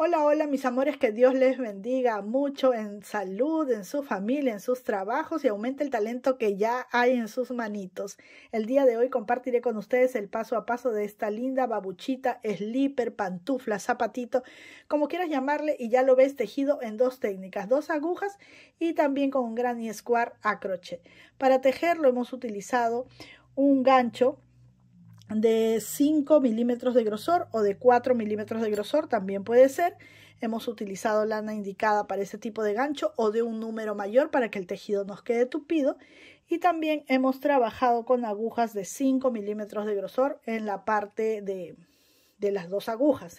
Hola, hola mis amores, que Dios les bendiga mucho en salud, en su familia, en sus trabajos y aumente el talento que ya hay en sus manitos. El día de hoy compartiré con ustedes el paso a paso de esta linda babuchita, slipper, pantufla, zapatito, como quieras llamarle y ya lo ves tejido en dos técnicas, dos agujas y también con un granny square a crochet. Para tejerlo hemos utilizado un gancho de 5 milímetros de grosor o de 4 milímetros de grosor, también puede ser. Hemos utilizado lana indicada para ese tipo de gancho o de un número mayor para que el tejido nos quede tupido. Y también hemos trabajado con agujas de 5 milímetros de grosor en la parte de, de las dos agujas.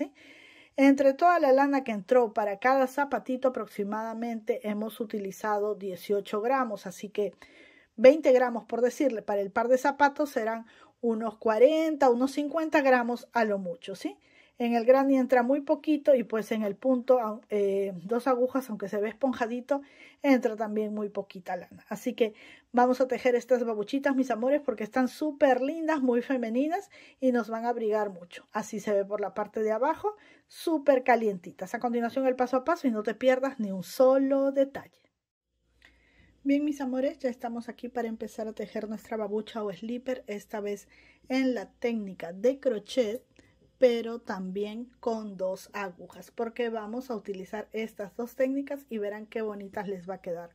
Entre toda la lana que entró para cada zapatito aproximadamente hemos utilizado 18 gramos, así que 20 gramos por decirle para el par de zapatos serán unos 40, unos 50 gramos a lo mucho, ¿sí? En el granny entra muy poquito y pues en el punto, eh, dos agujas, aunque se ve esponjadito, entra también muy poquita lana. Así que vamos a tejer estas babuchitas, mis amores, porque están súper lindas, muy femeninas y nos van a abrigar mucho. Así se ve por la parte de abajo, súper calientitas. A continuación el paso a paso y no te pierdas ni un solo detalle. Bien, mis amores, ya estamos aquí para empezar a tejer nuestra babucha o slipper, esta vez en la técnica de crochet, pero también con dos agujas, porque vamos a utilizar estas dos técnicas y verán qué bonitas les va a quedar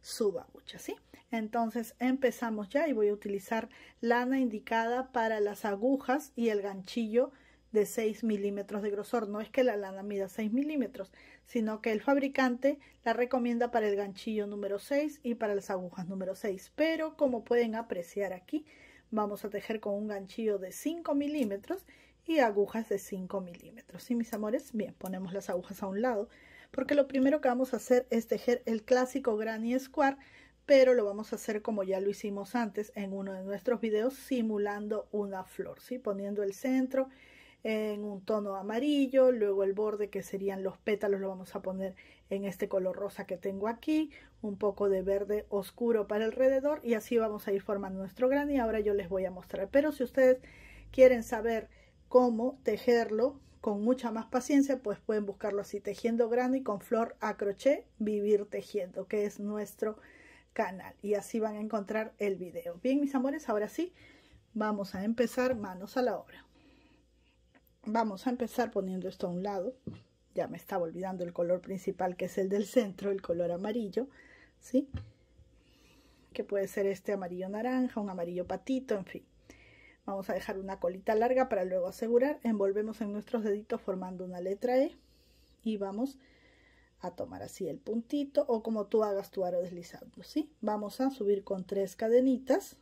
su babucha, ¿sí? Entonces empezamos ya y voy a utilizar lana indicada para las agujas y el ganchillo de 6 milímetros de grosor. No es que la lana mida 6 milímetros, sino que el fabricante la recomienda para el ganchillo número 6 y para las agujas número 6. Pero como pueden apreciar aquí, vamos a tejer con un ganchillo de 5 milímetros y agujas de 5 milímetros. ¿Sí, mis amores? Bien, ponemos las agujas a un lado, porque lo primero que vamos a hacer es tejer el clásico Granny Square, pero lo vamos a hacer como ya lo hicimos antes en uno de nuestros videos, simulando una flor, ¿sí? Poniendo el centro en un tono amarillo, luego el borde que serían los pétalos lo vamos a poner en este color rosa que tengo aquí, un poco de verde oscuro para alrededor y así vamos a ir formando nuestro gran y ahora yo les voy a mostrar. Pero si ustedes quieren saber cómo tejerlo con mucha más paciencia, pues pueden buscarlo así, tejiendo grano y con flor a crochet, vivir tejiendo, que es nuestro canal. Y así van a encontrar el video. Bien, mis amores, ahora sí, vamos a empezar manos a la obra. Vamos a empezar poniendo esto a un lado. Ya me estaba olvidando el color principal que es el del centro, el color amarillo, ¿sí? Que puede ser este amarillo naranja, un amarillo patito, en fin. Vamos a dejar una colita larga para luego asegurar. Envolvemos en nuestros deditos formando una letra E y vamos a tomar así el puntito o como tú hagas tu aro deslizando, ¿sí? Vamos a subir con tres cadenitas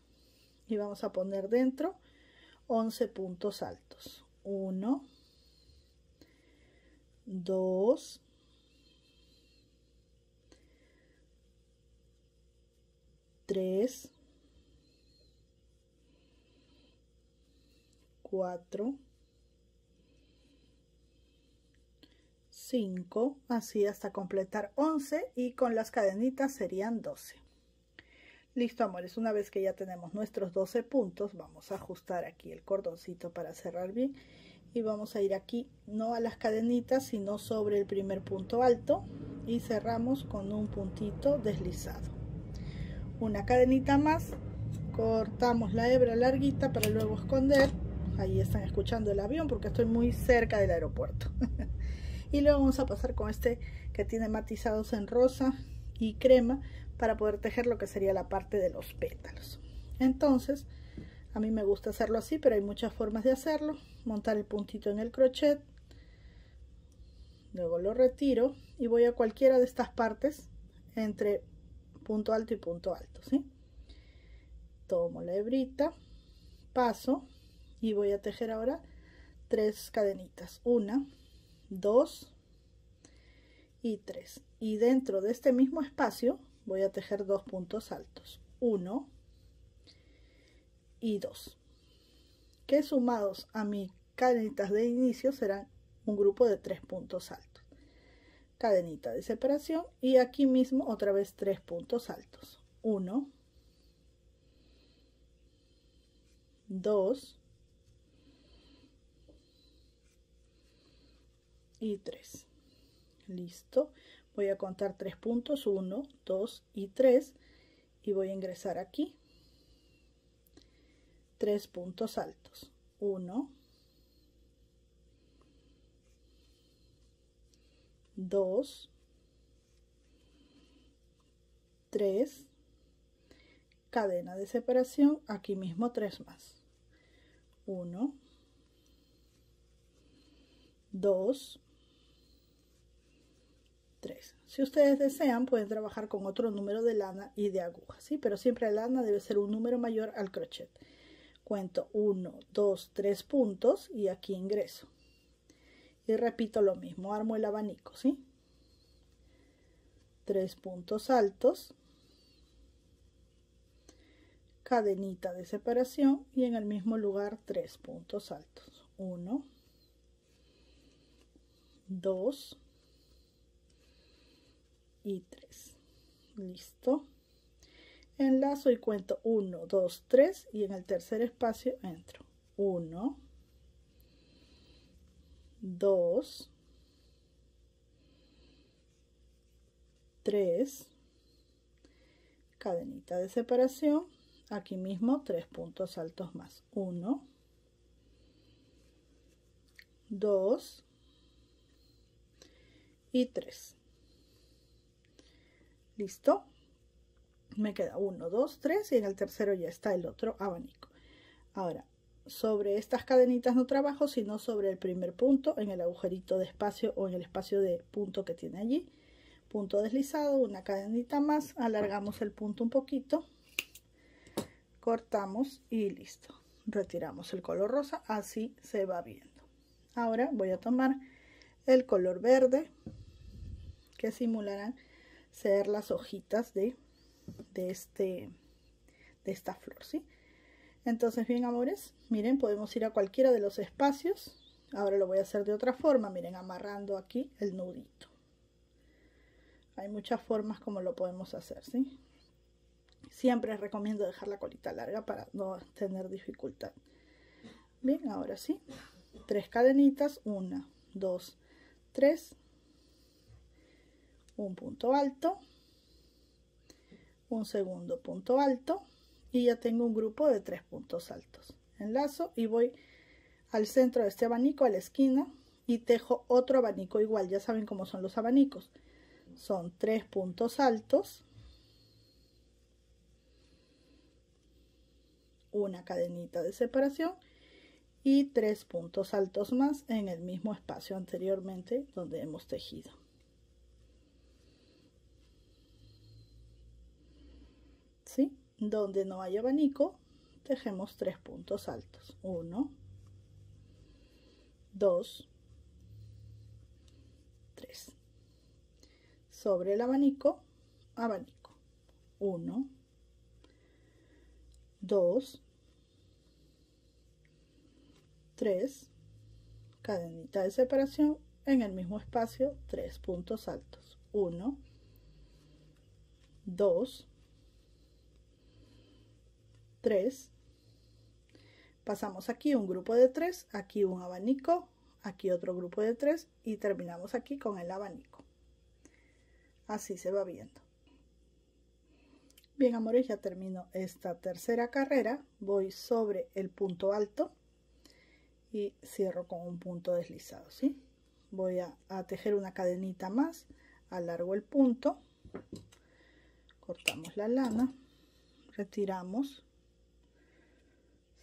y vamos a poner dentro 11 puntos altos. 1, 2, 3, 4, 5, así hasta completar 11 y con las cadenitas serían 12. Listo, amores, una vez que ya tenemos nuestros 12 puntos, vamos a ajustar aquí el cordoncito para cerrar bien y vamos a ir aquí, no a las cadenitas, sino sobre el primer punto alto y cerramos con un puntito deslizado. Una cadenita más, cortamos la hebra larguita para luego esconder, ahí están escuchando el avión porque estoy muy cerca del aeropuerto. y luego vamos a pasar con este que tiene matizados en rosa y crema para poder tejer lo que sería la parte de los pétalos entonces a mí me gusta hacerlo así pero hay muchas formas de hacerlo montar el puntito en el crochet luego lo retiro y voy a cualquiera de estas partes entre punto alto y punto alto ¿sí? tomo la hebrita paso y voy a tejer ahora tres cadenitas una dos y tres y dentro de este mismo espacio voy a tejer dos puntos altos uno y dos que sumados a mis cadenitas de inicio serán un grupo de tres puntos altos cadenita de separación y aquí mismo otra vez tres puntos altos 1 2 y 3 listo voy a contar tres puntos 1 2 y 3 y voy a ingresar aquí tres puntos altos 1 2 3 cadena de separación aquí mismo tres más 1 2 si ustedes desean, pueden trabajar con otro número de lana y de aguja, ¿sí? Pero siempre la lana debe ser un número mayor al crochet. Cuento 1, 2, 3 puntos y aquí ingreso. Y repito lo mismo, armo el abanico, ¿sí? tres puntos altos, cadenita de separación y en el mismo lugar tres puntos altos. 1, 2, y 3 listo enlazo y cuento 1 2 3 y en el tercer espacio entro 1 2 3 cadenita de separación aquí mismo tres puntos altos más 1 2 y 3 listo me queda uno dos tres y en el tercero ya está el otro abanico ahora sobre estas cadenitas no trabajo sino sobre el primer punto en el agujerito de espacio o en el espacio de punto que tiene allí punto deslizado una cadenita más alargamos el punto un poquito cortamos y listo retiramos el color rosa así se va viendo ahora voy a tomar el color verde que simularán ser las hojitas de, este, de esta flor, ¿sí? Entonces, bien, amores, miren, podemos ir a cualquiera de los espacios. Ahora lo voy a hacer de otra forma, miren, amarrando aquí el nudito. Hay muchas formas como lo podemos hacer, ¿sí? Siempre recomiendo dejar la colita larga para no tener dificultad. Bien, ahora sí. Tres cadenitas, una, dos, tres, un punto alto un segundo punto alto y ya tengo un grupo de tres puntos altos enlazo y voy al centro de este abanico a la esquina y tejo otro abanico igual ya saben cómo son los abanicos son tres puntos altos una cadenita de separación y tres puntos altos más en el mismo espacio anteriormente donde hemos tejido donde no hay abanico tejemos tres puntos altos 1 2 3 sobre el abanico abanico 1 2 3 cadenita de separación en el mismo espacio tres puntos altos 1 2 3. Pasamos aquí un grupo de tres aquí un abanico, aquí otro grupo de tres y terminamos aquí con el abanico. Así se va viendo. Bien, amores, ya termino esta tercera carrera. Voy sobre el punto alto y cierro con un punto deslizado, ¿sí? Voy a tejer una cadenita más, alargo el punto, cortamos la lana, retiramos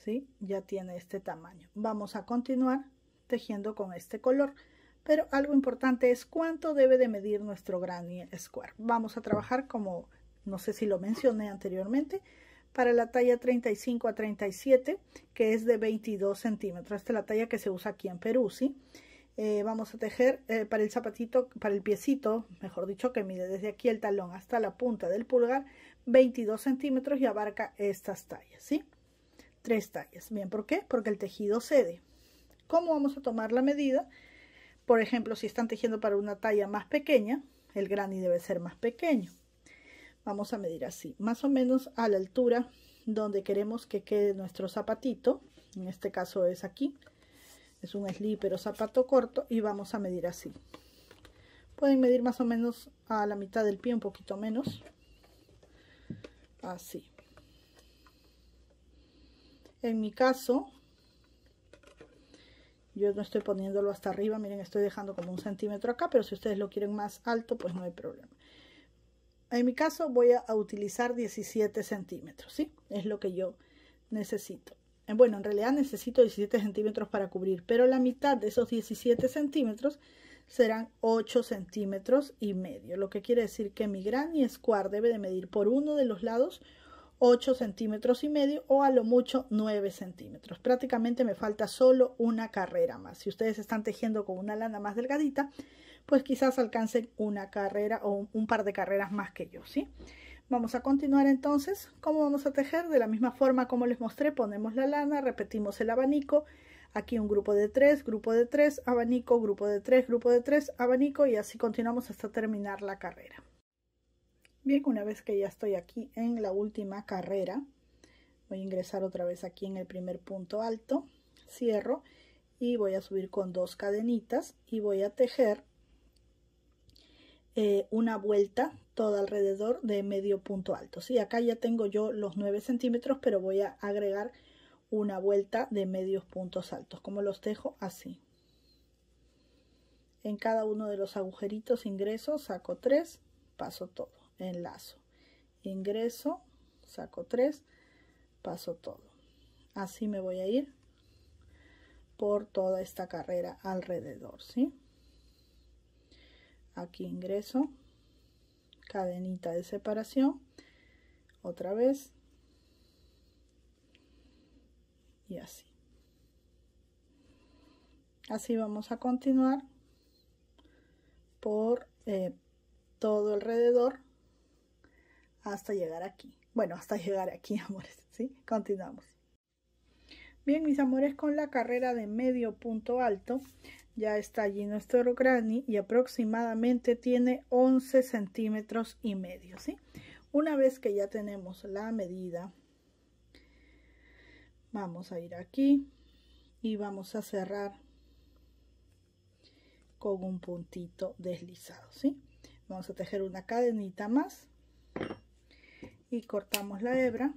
¿sí? Ya tiene este tamaño. Vamos a continuar tejiendo con este color. Pero algo importante es cuánto debe de medir nuestro granny square. Vamos a trabajar como, no sé si lo mencioné anteriormente, para la talla 35 a 37, que es de 22 centímetros. Esta es la talla que se usa aquí en Perú, ¿sí? Eh, vamos a tejer eh, para el zapatito, para el piecito, mejor dicho, que mide desde aquí el talón hasta la punta del pulgar, 22 centímetros y abarca estas tallas, tres tallas. Bien, ¿por qué? Porque el tejido cede. ¿Cómo vamos a tomar la medida? Por ejemplo, si están tejiendo para una talla más pequeña, el granny debe ser más pequeño. Vamos a medir así, más o menos a la altura donde queremos que quede nuestro zapatito. En este caso es aquí. Es un slipper o zapato corto y vamos a medir así. Pueden medir más o menos a la mitad del pie, un poquito menos. Así en mi caso yo no estoy poniéndolo hasta arriba miren estoy dejando como un centímetro acá pero si ustedes lo quieren más alto pues no hay problema en mi caso voy a utilizar 17 centímetros sí es lo que yo necesito eh, bueno en realidad necesito 17 centímetros para cubrir pero la mitad de esos 17 centímetros serán 8 centímetros y medio lo que quiere decir que mi gran y debe de medir por uno de los lados 8 centímetros y medio o a lo mucho 9 centímetros. Prácticamente me falta solo una carrera más. Si ustedes están tejiendo con una lana más delgadita, pues quizás alcancen una carrera o un, par de carreras más que yo, ¿sí? Vamos a continuar entonces. ¿Cómo vamos a tejer? De la misma forma como les mostré, ponemos la lana, repetimos el abanico. Aquí un grupo de 3, grupo de 3, abanico, grupo de 3, grupo de 3, abanico y así continuamos hasta terminar la carrera. Bien, una vez que ya estoy aquí en la última carrera, voy a ingresar otra vez aquí en el primer punto alto, cierro y voy a subir con dos cadenitas y voy a tejer eh, una vuelta todo alrededor de medio punto alto. Sí, acá ya tengo yo los 9 centímetros, pero voy a agregar una vuelta de medios puntos altos, como los tejo así. En cada uno de los agujeritos ingreso, saco tres, paso todo enlazo ingreso saco 3 paso todo así me voy a ir por toda esta carrera alrededor ¿sí? aquí ingreso cadenita de separación otra vez y así así vamos a continuar por eh, todo alrededor hasta llegar aquí. Bueno, hasta llegar aquí, amores, ¿sí? Continuamos. Bien, mis amores, con la carrera de medio punto alto, ya está allí nuestro cráneo y aproximadamente tiene 11 centímetros y medio, ¿sí? Una vez que ya tenemos la medida, vamos a ir aquí y vamos a cerrar con un puntito deslizado, ¿sí? Vamos a tejer una cadenita más y cortamos la hebra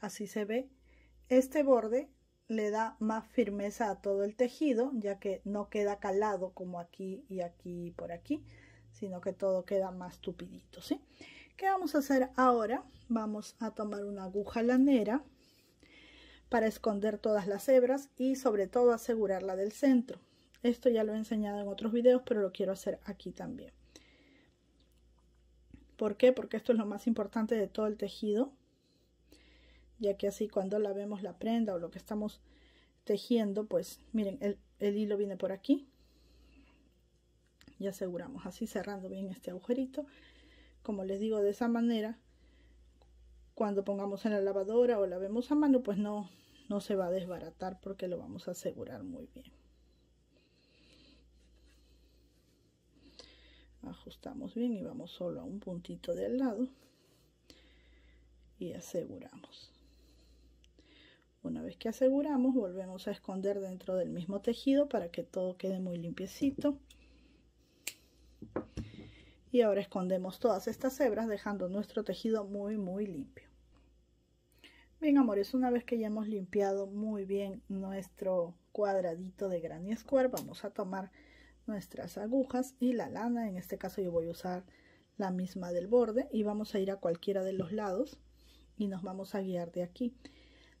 así se ve este borde le da más firmeza a todo el tejido ya que no queda calado como aquí y aquí y por aquí sino que todo queda más tupidito ¿sí? ¿qué vamos a hacer ahora? vamos a tomar una aguja lanera para esconder todas las hebras y sobre todo asegurarla del centro esto ya lo he enseñado en otros videos pero lo quiero hacer aquí también ¿Por qué? Porque esto es lo más importante de todo el tejido, ya que así cuando la vemos la prenda o lo que estamos tejiendo, pues miren, el, hilo viene por aquí y aseguramos así cerrando bien este agujerito. Como les digo, de esa manera, cuando pongamos en la lavadora o lavemos a mano, pues no, no se va a desbaratar porque lo vamos a asegurar muy bien. ajustamos bien y vamos solo a un puntito del lado y aseguramos una vez que aseguramos volvemos a esconder dentro del mismo tejido para que todo quede muy limpiecito y ahora escondemos todas estas hebras dejando nuestro tejido muy muy limpio bien amores una vez que ya hemos limpiado muy bien nuestro cuadradito de granny square vamos a tomar nuestras agujas y la lana en este caso yo voy a usar la misma del borde y vamos a ir a cualquiera de los lados y nos vamos a guiar de aquí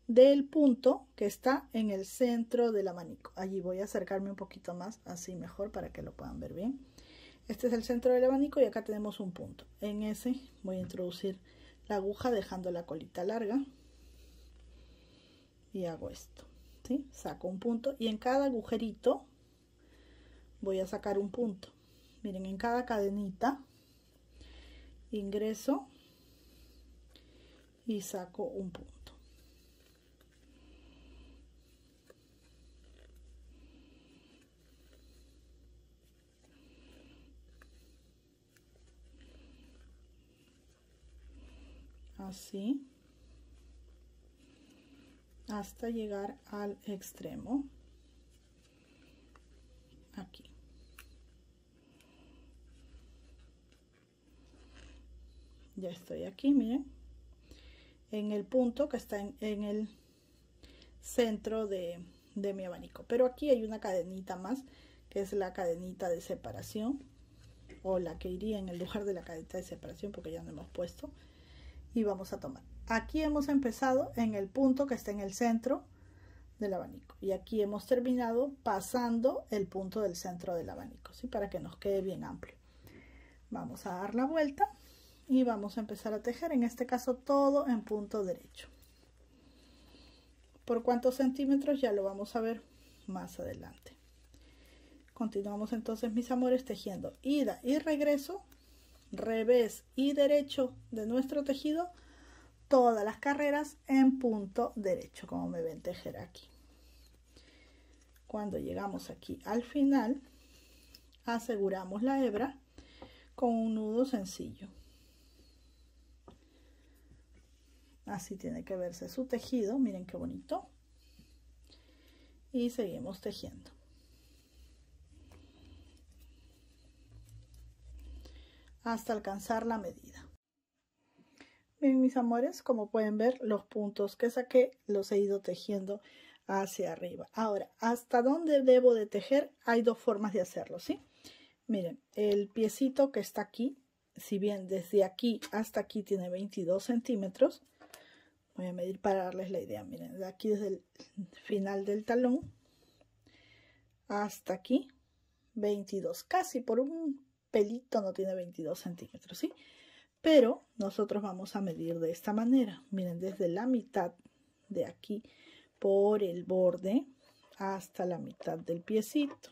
del punto que está en el centro del abanico allí voy a acercarme un poquito más así mejor para que lo puedan ver bien este es el centro del abanico y acá tenemos un punto en ese voy a introducir la aguja dejando la colita larga y hago esto ¿sí? saco un punto y en cada agujerito voy a sacar un punto miren en cada cadenita ingreso y saco un punto así hasta llegar al extremo ya estoy aquí miren en el punto que está en, el centro de, mi abanico pero aquí hay una cadenita más que es la cadenita de separación o la que iría en el lugar de la cadenita de separación porque ya no hemos puesto y vamos a tomar aquí hemos empezado en el punto que está en el centro del abanico y aquí hemos terminado pasando el punto del centro del abanico ¿sí? para que nos quede bien amplio vamos a dar la vuelta y vamos a empezar a tejer en este caso todo en punto derecho por cuántos centímetros ya lo vamos a ver más adelante continuamos entonces mis amores tejiendo ida y regreso revés y derecho de nuestro tejido todas las carreras en punto derecho como me ven tejer aquí cuando llegamos aquí al final aseguramos la hebra con un nudo sencillo así tiene que verse su tejido miren qué bonito y seguimos tejiendo hasta alcanzar la medida bien mis amores como pueden ver los puntos que saqué los he ido tejiendo hacia arriba ahora hasta dónde debo de tejer hay dos formas de hacerlo sí miren el piecito que está aquí si bien desde aquí hasta aquí tiene 22 centímetros voy a medir para darles la idea miren de aquí desde el final del talón hasta aquí 22 casi por un pelito no tiene 22 centímetros sí pero nosotros vamos a medir de esta manera miren desde la mitad de aquí por el borde hasta la mitad del piecito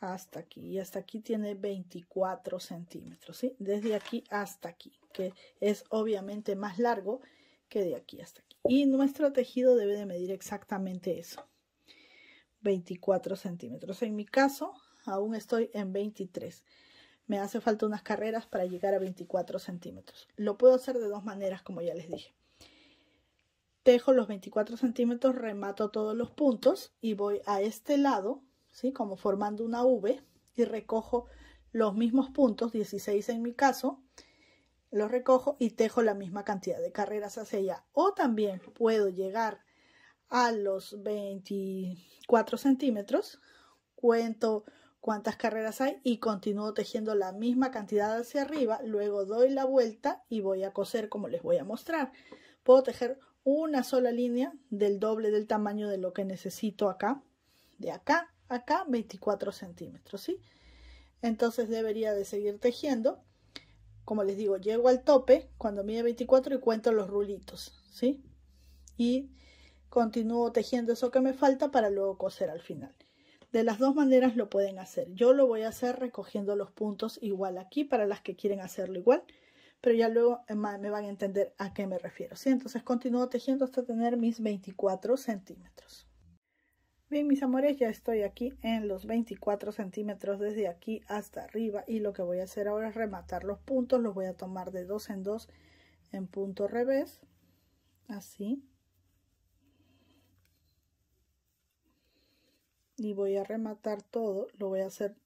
hasta aquí y hasta aquí tiene 24 centímetros ¿sí? desde aquí hasta aquí que es obviamente más largo que de aquí hasta aquí. Y nuestro tejido debe de medir exactamente eso, 24 centímetros. En mi caso, aún estoy en 23. Me hace falta unas carreras para llegar a 24 centímetros. Lo puedo hacer de dos maneras, como ya les dije. Tejo los 24 centímetros, remato todos los puntos y voy a este lado, ¿sí? como formando una V, y recojo los mismos puntos, 16 en mi caso, lo recojo y tejo la misma cantidad de carreras hacia allá. O también puedo llegar a los 24 centímetros, cuento cuántas carreras hay y continúo tejiendo la misma cantidad hacia arriba, luego doy la vuelta y voy a coser como les voy a mostrar. Puedo tejer una sola línea del doble del tamaño de lo que necesito acá, de acá, a acá 24 centímetros, ¿sí? Entonces debería de seguir tejiendo como les digo, llego al tope cuando mide 24 y cuento los rulitos, ¿sí? Y continúo tejiendo eso que me falta para luego coser al final. De las dos maneras lo pueden hacer. Yo lo voy a hacer recogiendo los puntos igual aquí para las que quieren hacerlo igual, pero ya luego eh, me van a entender a qué me refiero, ¿sí? Entonces continúo tejiendo hasta tener mis 24 centímetros. Bien, mis amores, ya estoy aquí en los 24 centímetros desde aquí hasta arriba y lo que voy a hacer ahora es rematar los puntos, los voy a tomar de dos en dos en punto revés, así. Y voy a rematar todo, lo voy a hacer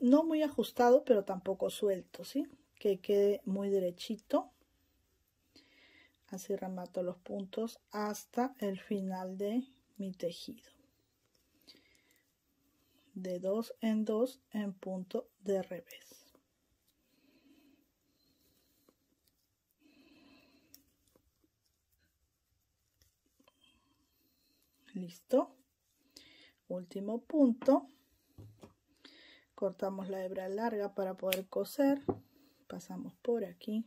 no muy ajustado, pero tampoco suelto, ¿sí? Que quede muy derechito. Así remato los puntos hasta el final de mi tejido de dos en dos en punto de revés. Listo. Último punto. Cortamos la hebra larga para poder coser. Pasamos por aquí.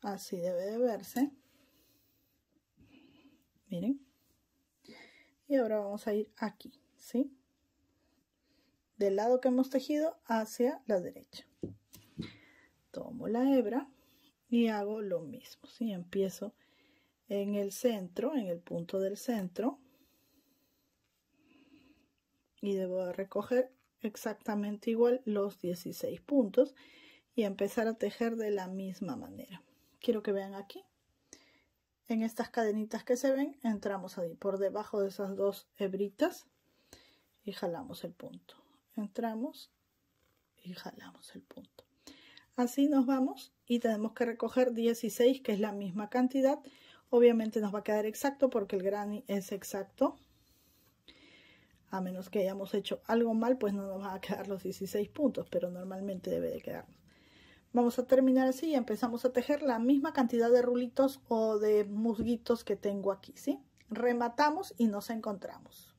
Así debe de verse. Miren y ahora vamos a ir aquí sí del lado que hemos tejido hacia la derecha tomo la hebra y hago lo mismo ¿sí? empiezo en el centro en el punto del centro y debo recoger exactamente igual los 16 puntos y empezar a tejer de la misma manera quiero que vean aquí en estas cadenitas que se ven entramos ahí por debajo de esas dos hebritas y jalamos el punto entramos y jalamos el punto así nos vamos y tenemos que recoger 16 que es la misma cantidad obviamente nos va a quedar exacto porque el granny es exacto a menos que hayamos hecho algo mal pues no nos va a quedar los 16 puntos pero normalmente debe de quedarnos vamos a terminar así y empezamos a tejer la misma cantidad de rulitos o de musguitos que tengo aquí, ¿sí? Rematamos y nos encontramos.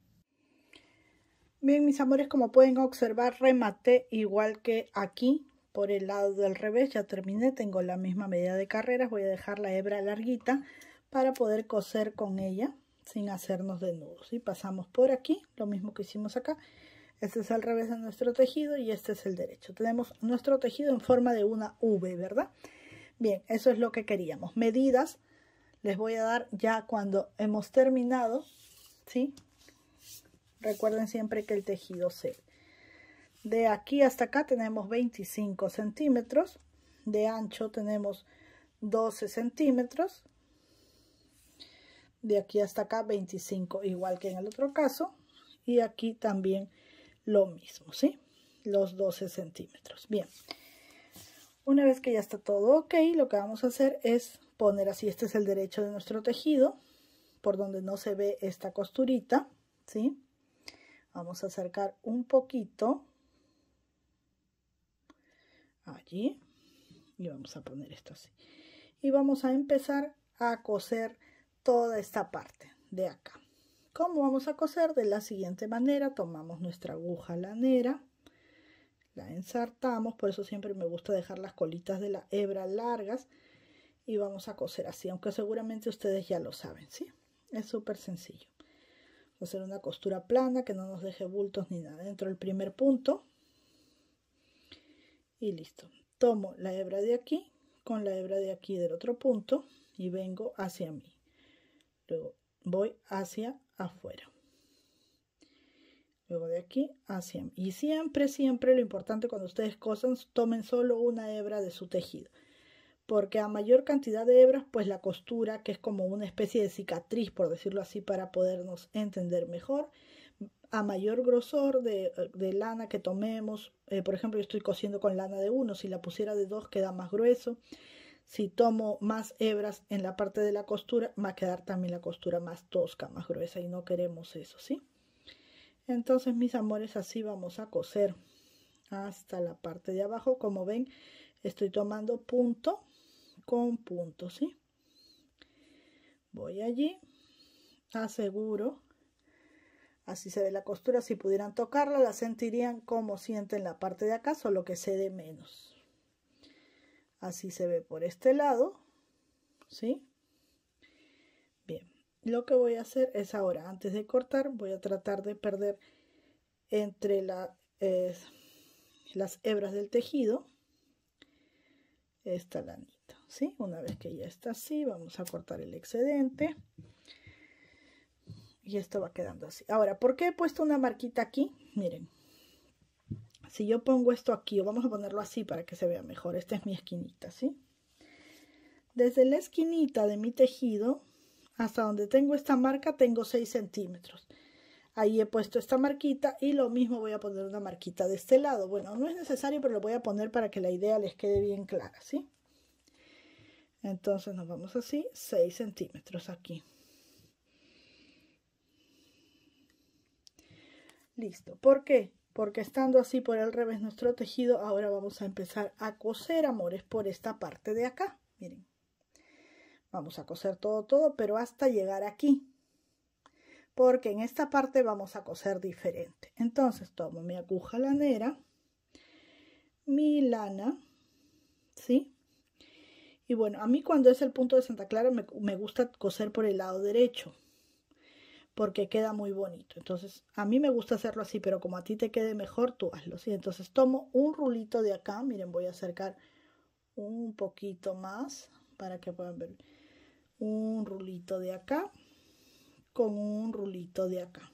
Bien, mis amores, como pueden observar, rematé igual que aquí, por el lado del revés, ya terminé, tengo la misma medida de carreras, voy a dejar la hebra larguita para poder coser con ella sin hacernos de nudos. Y pasamos por aquí, lo mismo que hicimos acá, este es al revés de nuestro tejido y este es el derecho. Tenemos nuestro tejido en forma de una V, ¿verdad? Bien, eso es lo que queríamos. Medidas les voy a dar ya cuando hemos terminado, ¿sí? Recuerden siempre que el tejido se... De aquí hasta acá tenemos 25 centímetros. De ancho tenemos 12 centímetros. De aquí hasta acá 25, igual que en el otro caso. Y aquí también lo mismo, ¿sí? Los 12 centímetros. Bien. Una vez que ya está todo ok, lo que vamos a hacer es poner así, este es el derecho de nuestro tejido, por donde no se ve esta costurita, ¿sí? Vamos a acercar un poquito allí y vamos a poner esto así. Y vamos a empezar a coser toda esta parte de acá. ¿Cómo vamos a coser? De la siguiente manera, tomamos nuestra aguja lanera, la ensartamos, por eso siempre me gusta dejar las colitas de la hebra largas y vamos a coser así, aunque seguramente ustedes ya lo saben, ¿sí? Es súper sencillo. hacer una costura plana que no nos deje bultos ni nada dentro del primer punto. Y listo. Tomo la hebra de aquí con la hebra de aquí del otro punto y vengo hacia mí. Luego voy hacia afuera. Luego de aquí hacia y siempre, siempre lo importante cuando ustedes cosan, tomen solo una hebra de su tejido. Porque a mayor cantidad de hebras, pues la costura, que es como una especie de cicatriz, por decirlo así, para podernos entender mejor, a mayor grosor de, lana que tomemos, eh, por ejemplo, yo estoy cosiendo con lana de uno, si la pusiera de dos queda más grueso, si tomo más hebras en la parte de la costura, va a quedar también la costura más tosca, más gruesa y no queremos eso, ¿sí? Entonces, mis amores, así vamos a coser hasta la parte de abajo. Como ven, estoy tomando punto con punto, ¿sí? Voy allí, aseguro, así se ve la costura. Si pudieran tocarla, la sentirían como sienten la parte de acá, solo que se de menos. Así se ve por este lado, ¿sí? Bien, lo que voy a hacer es ahora, antes de cortar, voy a tratar de perder entre las hebras del tejido esta lanita, ¿sí? Una vez que ya está así, vamos a cortar el excedente. Y esto va quedando así. Ahora, ¿por qué he puesto una marquita aquí? Miren, si yo pongo esto aquí, o vamos a ponerlo así para que se vea mejor, esta es mi esquinita, ¿sí? Desde la esquinita de mi tejido hasta donde tengo esta marca tengo 6 centímetros. Ahí he puesto esta marquita y lo mismo voy a poner una marquita de este lado. Bueno, no es necesario, pero lo voy a poner para que la idea les quede bien clara, ¿sí? Entonces nos vamos así, 6 centímetros aquí. Listo. ¿Por qué? porque estando así por el revés nuestro tejido, ahora vamos a empezar a coser, amores, por esta parte de acá, miren. Vamos a coser todo, todo, pero hasta llegar aquí, porque en esta parte vamos a coser diferente. Entonces tomo mi aguja lanera, mi lana, ¿sí? Y bueno, a mí cuando es el punto de Santa Clara me, me gusta coser por el lado derecho, porque queda muy bonito. Entonces, a mí me gusta hacerlo así, pero como a ti te quede mejor, tú hazlo. así Entonces, tomo un rulito de acá. Miren, voy a acercar un poquito más para que puedan ver. Un rulito de acá con un rulito de acá.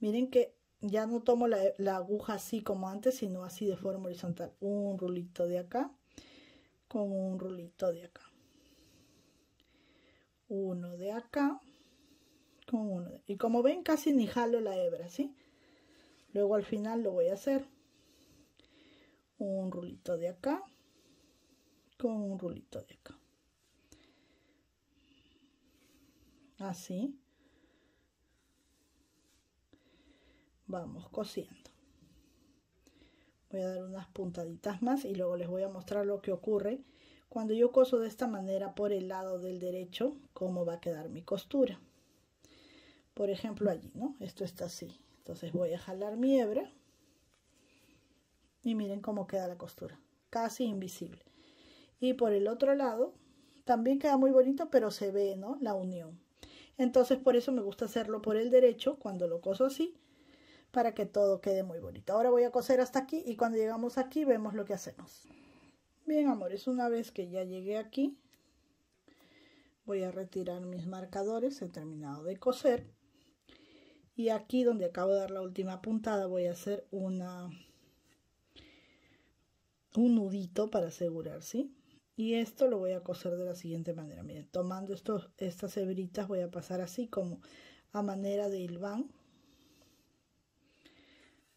Miren que ya no tomo la aguja así como antes, sino así de forma horizontal. Un rulito de acá con un rulito de acá. Uno de acá y como ven, casi ni jalo la hebra, ¿sí? Luego al final lo voy a hacer. Un rulito de acá. Con un rulito de acá. Así. Vamos cosiendo. Voy a dar unas puntaditas más y luego les voy a mostrar lo que ocurre cuando yo coso de esta manera por el lado del derecho, cómo va a quedar mi costura por ejemplo allí, ¿no? Esto está así. Entonces voy a jalar mi hebra y miren cómo queda la costura, casi invisible. Y por el otro lado, también queda muy bonito, pero se ve, ¿no? La unión. Entonces por eso me gusta hacerlo por el derecho, cuando lo coso así, para que todo quede muy bonito. Ahora voy a coser hasta aquí y cuando llegamos aquí vemos lo que hacemos. Bien, amores, una vez que ya llegué aquí, voy a retirar mis marcadores, he terminado de coser y aquí donde acabo de dar la última puntada voy a hacer una un nudito para asegurar sí y esto lo voy a coser de la siguiente manera miren tomando estos estas hebritas voy a pasar así como a manera de hilván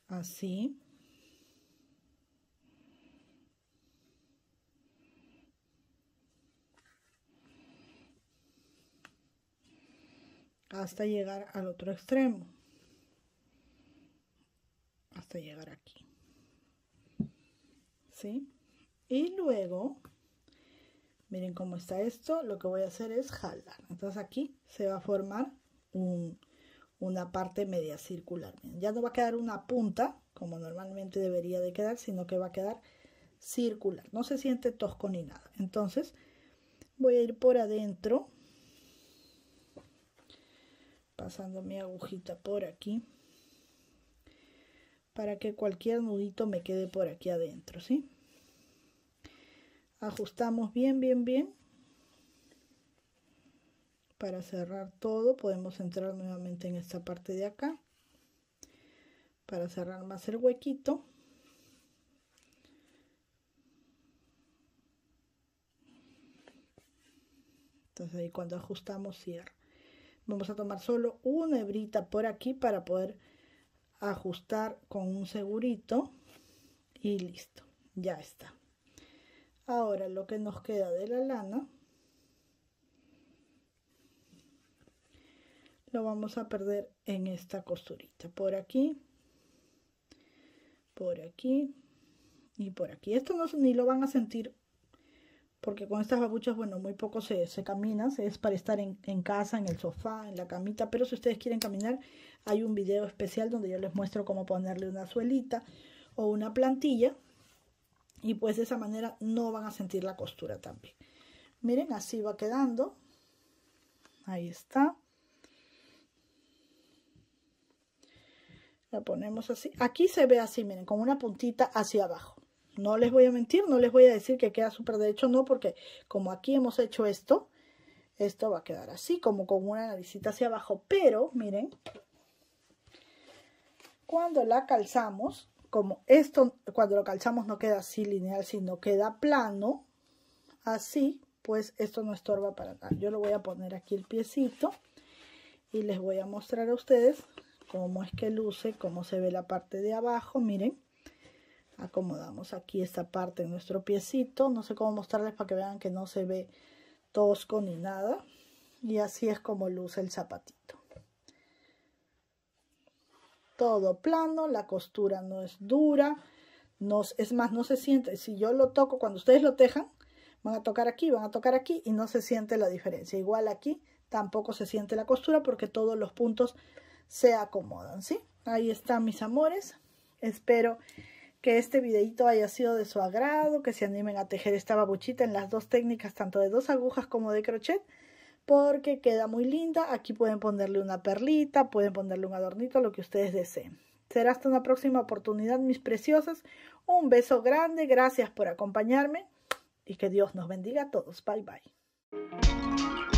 así hasta llegar al otro extremo hasta llegar aquí ¿sí? y luego miren cómo está esto lo que voy a hacer es jalar entonces aquí se va a formar un, una parte media circular ya no va a quedar una punta como normalmente debería de quedar sino que va a quedar circular no se siente tosco ni nada entonces voy a ir por adentro pasando mi agujita por aquí para que cualquier nudito me quede por aquí adentro, ¿sí? Ajustamos bien, bien, bien. Para cerrar todo podemos entrar nuevamente en esta parte de acá para cerrar más el huequito. Entonces ahí cuando ajustamos cierro. Vamos a tomar solo una hebrita por aquí para poder ajustar con un segurito y listo, ya está. Ahora lo que nos queda de la lana lo vamos a perder en esta costurita por aquí por aquí y por aquí esto no, ni lo van a sentir porque con estas babuchas, bueno, muy poco se, se caminan, es para estar en, en, casa, en el sofá, en la camita, pero si ustedes quieren caminar, hay un video especial donde yo les muestro cómo ponerle una suelita o una plantilla y pues de esa manera no van a sentir la costura también. Miren, así va quedando. Ahí está. La ponemos así. Aquí se ve así, miren, con una puntita hacia abajo. No les voy a mentir, no les voy a decir que queda súper derecho, no, porque como aquí hemos hecho esto, esto va a quedar así, como con una naricita hacia abajo. Pero, miren, cuando la calzamos, como esto, cuando lo calzamos no queda así lineal, sino queda plano, así, pues esto no estorba para nada. Yo lo voy a poner aquí el piecito y les voy a mostrar a ustedes cómo es que luce, cómo se ve la parte de abajo, miren acomodamos aquí esta parte de nuestro piecito no sé cómo mostrarles para que vean que no se ve tosco ni nada y así es como luce el zapatito todo plano la costura no es dura no, es más no se siente si yo lo toco cuando ustedes lo tejan van a tocar aquí van a tocar aquí y no se siente la diferencia igual aquí tampoco se siente la costura porque todos los puntos se acomodan sí ahí están mis amores espero que este videito haya sido de su agrado, que se animen a tejer esta babuchita en las dos técnicas, tanto de dos agujas como de crochet, porque queda muy linda. Aquí pueden ponerle una perlita, pueden ponerle un adornito, lo que ustedes deseen. Será hasta una próxima oportunidad, mis preciosas. Un beso grande, gracias por acompañarme y que Dios nos bendiga a todos. Bye, bye.